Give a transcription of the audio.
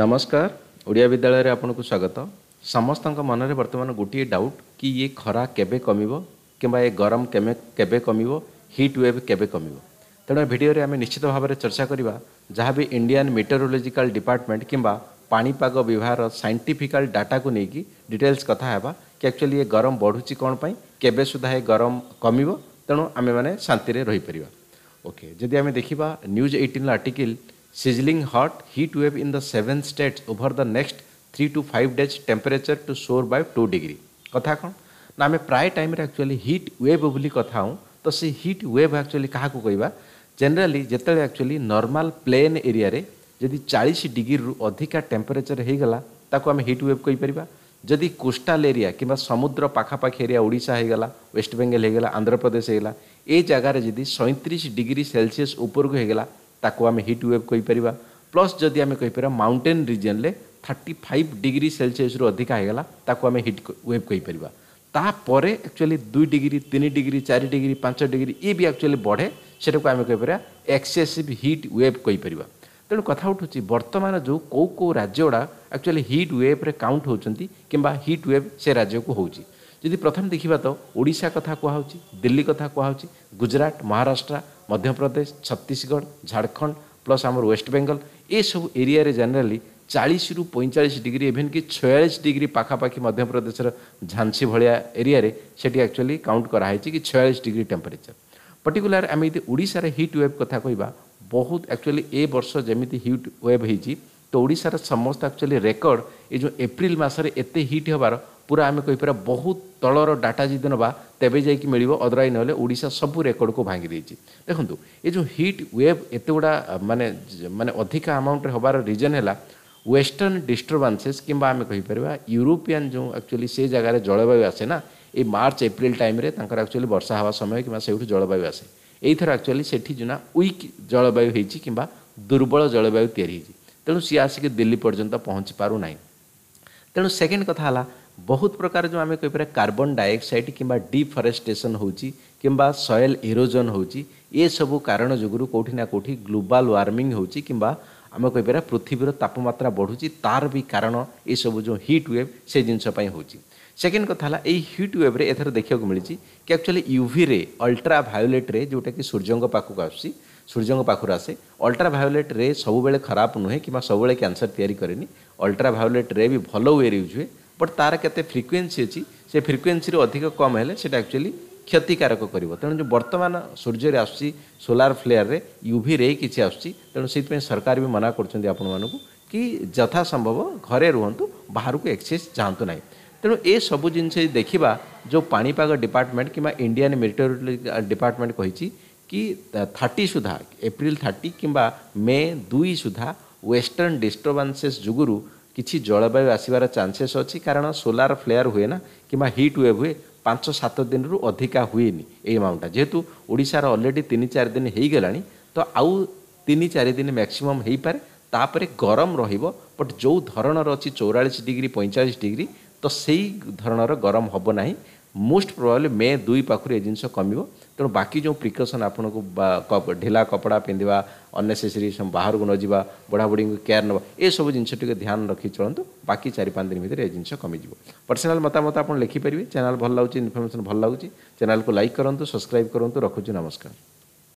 नमस्कार ଓଡ଼ିଆ ବିଦ୍ୟାଳୟରେ ଆପଣଙ୍କୁ ସ୍ୱାଗତ ସମସ୍ତଙ୍କ ମନରେ ବର୍ତ୍ତମାନ ଗୋଟିଏ ଡାଉଟ୍ କି ଇଏ ଖରା କେବେ କମିବ କିମ୍ବା ଏ ଗରମ କେବେ କେବେ କମିବ ହିଟ୍ ୱେଭ୍ କେବେ କମିବ ତେଣୁ ଏ ଭିଡ଼ିଓରେ ଆମେ ନିଶ୍ଚିତ ଭାବରେ ଚର୍ଚ୍ଚା କରିବା ଯାହା ବି ଇଣ୍ଡିଆନ୍ ମେଟେରୋଲୋଜିକାଲ ଡିପାର୍ଟମେଣ୍ଟ କିମ୍ବା ପାଣିପାଗ ବିଭାଗର ସାଇଣ୍ଟିଫିକାଲ ଡାଟାକୁ ନେଇକି ଡିଟେଲ୍ସ କଥା ହେବା କି ଆକ୍ଚୁଆଲି ଏ ଗରମ ବଢ଼ୁଛି କ'ଣ ପାଇଁ କେବେ ସୁଦ୍ଧା ଏ ଗରମ କମିବ ତେଣୁ ଆମେମାନେ ଶାନ୍ତିରେ ରହିପାରିବା ଓକେ ଯଦି ଆମେ ଦେଖିବା ନ୍ୟୁଜ୍ ଏଇଟିନ୍ର article sizzling hot heat wave in the seven states over the next 3 to 5 days temperature to soar by 2 degree कथा कौन ना आम प्राय टाइम एक्चुअली हिट ओब बोली हूँ तो से हिट ओब एक्चुअली क्या कहवा जेनेली जिते एक्चुअली नर्माल प्लेन एरिया जदि चालीस डिग्री अधिक अधिका टेम्परेचर होट ओब कहीपर जदि कोस्टाल एरिया कि समुद्र पखापाखी एरिया ओडा होगा वेस्ट बेंगल होगा आंध्र प्रदेश होगा ये जगह जी सैंतीस डिग्री सेलसीयस ऊपर को होगा ताको आम हिट ओव कहीपर प्लस जदि आम कहींपर माउंटेन रिजन में थर्टी फाइव डिग्री सेलसीयसु अधिका होगा हिट ओव कहींपर तापर एक्चुअली दुई डिग्री तीन डिग्री चार डिग्री पांच डिग्री ये भी एक्चुअली बढ़े से आम कहींपर एक्सेसीव हिट ओव कहींपर तेणु कथ उठू बर्तमान जो कौ कौ राज्य गुड़ा एक्चुअली हिट ओव्रे काउंट होंबा हिट ओव से राज्य को होती प्रथम देखा तो ओडा कथा कहा दिल्ली कथा कहा गुजरात महाराष्ट्र मध्यप्रदेश छत्तीसगढ़ झारखंड प्लस आम वेस्ट बेंगल ये सब एरिया जेनेली चालीस रु पैंचाश डिग्री इवेन कि छयास डिग्री पाखापाखि मध्यप्रदेश झांसी भाया एरिया से एक्चुअली काउंट कराई कि छयास डिग्री टेम्परेचर पर्टिकुलर आम यदि ओडार हिट वेव कथा कह बहुत एक्चुअली ए वर्ष जमी हिट वेव होती तो ओडार समस्त आकचुअली रेकर्ड ये जो एप्रिल मसने एत हिट हबार ପୁରା ଆମେ କହିପାରିବା ବହୁତ ତଳର ଡାଟା ଯଦି ନେବା ତେବେ ଯାଇକି ମିଳିବ ଅଦରୱାଇ ନହେଲେ ଓଡ଼ିଶା ସବୁ ରେକର୍ଡ଼କୁ ଭାଙ୍ଗି ଦେଇଛି ଦେଖନ୍ତୁ ଏ ଯେଉଁ ହିଟ୍ ୱେଭ୍ ଏତେଗୁଡ଼ା ମାନେ ମାନେ ଅଧିକା ଆମାଉଣ୍ଟରେ ହେବାର ରିଜନ୍ ହେଲା ୱେଷ୍ଟର୍ଣ୍ଣ ଡିଷ୍ଟର୍ବାନ୍ସେସ୍ କିମ୍ବା ଆମେ କହିପାରିବା ୟୁରୋପିଆନ୍ ଯେଉଁ ଆକ୍ଚୁଆଲି ସେ ଜାଗାରେ ଜଳବାୟୁ ଆସେ ନା ଏଇ ମାର୍ଚ୍ଚ ଏପ୍ରିଲ ଟାଇମ୍ରେ ତାଙ୍କର ଆକ୍ଚୁଆଲି ବର୍ଷା ହେବା ସମୟ କିମ୍ବା ସେଇଠୁ ଜଳବାୟୁ ଆସେ ଏଇଥର ଆକ୍ଚୁଆଲି ସେଠି ଜଣା ୱିକ୍ ଜଳବାୟୁ ହେଇଛି କିମ୍ବା ଦୁର୍ବଳ ଜଳବାୟୁ ତିଆରି ହେଇଛି ତେଣୁ ସିଏ ଆସିକି ଦିଲ୍ଲୀ ପର୍ଯ୍ୟନ୍ତ ପହଞ୍ଚି ପାରୁନାହିଁ ତେଣୁ ସେକେଣ୍ଡ କଥା ହେଲା ବହୁତ ପ୍ରକାର ଯେଉଁ ଆମେ କହିପାରିବା କାର୍ବନ୍ ଡାଇଅକ୍ସାଇଡ୍ କିମ୍ବା ଡିଫରେଷ୍ଟେସନ୍ ହେଉଛି କିମ୍ବା ସଏଲ୍ ଇରୋଜନ୍ ହେଉଛି ଏସବୁ କାରଣ ଯୋଗୁଁରୁ କେଉଁଠି ନା କେଉଁଠି ଗ୍ଲୋବାଲ୍ ୱାର୍ମିଂ ହେଉଛି କିମ୍ବା ଆମେ କହିପାରିବା ପୃଥିବୀର ତାପମାତ୍ରା ବଢ଼ୁଛି ତାର ବି କାରଣ ଏସବୁ ଯେଉଁ ହିଟ୍ ୱେଭ୍ ସେ ଜିନିଷ ପାଇଁ ହେଉଛି ସେକେଣ୍ଡ କଥା ହେଲା ଏଇ ହିଟ୍ ୱେଭ୍ରେ ଏଥର ଦେଖିବାକୁ ମିଳିଛି କି ଆକ୍ଚୁଆଲି ୟୁଭିରେ ଅଲ୍ଟ୍ରା ଭାୟୋଲେଟ୍ରେ ଯେଉଁଟାକି ସୂର୍ଯ୍ୟଙ୍କ ପାଖକୁ ଆସୁଛି ସୂର୍ଯ୍ୟଙ୍କ ପାଖରୁ ଆସେ ଅଲ୍ଟ୍ରା ଭାୟୋଲେଟ୍ ରେ ସବୁବେଳେ ଖରାପ ନୁହେଁ କିମ୍ବା ସବୁବେଳେ କ୍ୟାନ୍ସର ତିଆରି କରେନି ଅଲ୍ଟ୍ରା ଭାୟୋଲେଟ୍ ରେ ବି ଭଲ ୱେରେ ୟୁଜ୍ ହୁଏ बट तार के फ्रिक्वेन्सी अच्छी से फ्रिक्वेन्सी अधिक कम है एक्चुअली क्षतिकारक कर तेणु जो बर्तमान सूर्य आसार फ्लेयर यु युवि रे कि आसु से सरकार भी मना कर कि यथासम्भव घरे रुंतु बाहर को एक्से जातु ना तेणु ए सब जिन देखा जो पापाग डिपार्टमेंट कि इंडियान मिलिटरी डिपार्टमेंट कही कि थर्टी सुधा एप्रिल थर्टी कि मे दुई सुधा वेस्टर्ण डिस्टर्वान्सेस जुगुरु କିଛି ଜଳବାୟୁ ଆସିବାର ଚାନ୍ସେସ୍ ଅଛି କାରଣ ସୋଲାର ଫ୍ଲେୟାର ହୁଏ ନା କିମ୍ବା ହିଟ୍ ୱେଭ୍ ହୁଏ ପାଞ୍ଚ ସାତ ଦିନରୁ ଅଧିକା ହୁଏନି ଏଇ ଆମାଉଣ୍ଟଟା ଯେହେତୁ ଓଡ଼ିଶାର ଅଲରେଡ଼ି ତିନି ଚାରି ଦିନ ହେଇଗଲାଣି ତ ଆଉ ତିନି ଚାରି ଦିନ ମ୍ୟାକ୍ସିମମ୍ ହେଇପାରେ ତାପରେ ଗରମ ରହିବ ବଟ୍ ଯେଉଁ ଧରଣର ଅଛି ଚଉରାଳିଶ ଡିଗ୍ରୀ ପଇଁଚାଳିଶ ଡିଗ୍ରୀ ତ ସେଇ ଧରଣର ଗରମ ହେବ ନାହିଁ ମୋଷ୍ଟ ପ୍ରୋବାବ୍ଲି ମେ ଦୁଇ ପାଖରୁ ଏ ଜିନିଷ କମିବ ତେଣୁ ବାକି ଯେଉଁ ପ୍ରିକସନ୍ ଆପଣଙ୍କୁ ଢିଲା କପଡ଼ା ପିନ୍ଧିବା ଅନ୍ନେସେସରି ବାହାରକୁ ନ ଯିବା ବୁଢ଼ାବୁଢ଼ୀଙ୍କୁ କେୟାର ନେବା ଏସବୁ ଜିନିଷ ଟିକେ ଧ୍ୟାନ ରଖି ଚଳନ୍ତୁ ବାକି ଚାରି ପାଞ୍ଚ ଦିନ ଭିତରେ ଏ ଜିନିଷ କମିଯିବ ପର୍ସନାଲ୍ ମତାମତ ଆପଣ ଲେଖିପାରିବେ ଚ୍ୟାନେଲ୍ ଭଲ ଲାଗୁଛି ଇନଫର୍ମେସନ୍ ଭଲ ଲାଗୁଛି ଚ୍ୟାନେଲ୍କୁ ଲାଇକ୍ କରନ୍ତୁ ସବସ୍କ୍ରାଇବ୍ କରନ୍ତୁ ରଖୁଛି ନମସ୍କାର